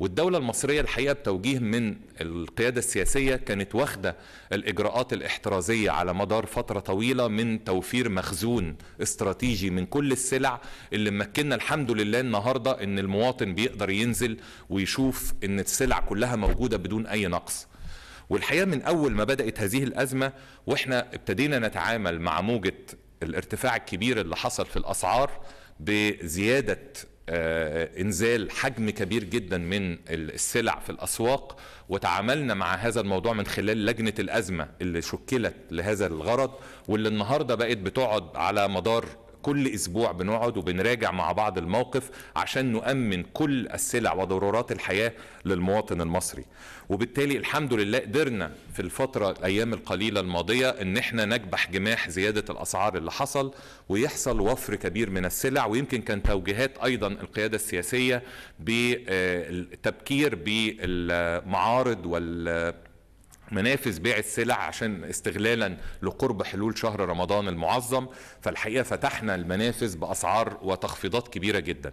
والدولة المصرية الحقيقة بتوجيه من القيادة السياسية كانت واخدة الإجراءات الاحترازية على مدار فترة طويلة من توفير مخزون استراتيجي من كل السلع اللي مكننا الحمد لله النهاردة إن المواطن بيقدر ينزل ويشوف إن السلع كلها موجودة بدون أي نقص والحقيقة من أول ما بدأت هذه الأزمة وإحنا ابتدينا نتعامل مع موجة الارتفاع الكبير اللي حصل في الأسعار بزياده آه، انزال حجم كبير جدا من السلع في الاسواق وتعاملنا مع هذا الموضوع من خلال لجنه الازمه اللي شكلت لهذا الغرض واللي النهارده بقت بتقعد على مدار كل اسبوع بنقعد وبنراجع مع بعض الموقف عشان نؤمن كل السلع وضرورات الحياه للمواطن المصري وبالتالي الحمد لله قدرنا في الفتره الايام القليله الماضيه ان احنا نكبح جماح زياده الاسعار اللي حصل ويحصل وفر كبير من السلع ويمكن كان توجيهات ايضا القياده السياسيه بالتبكير بالمعارض وال منافذ بيع السلع عشان استغلالا لقرب حلول شهر رمضان المعظم فالحقيقه فتحنا المنافذ باسعار وتخفيضات كبيره جدا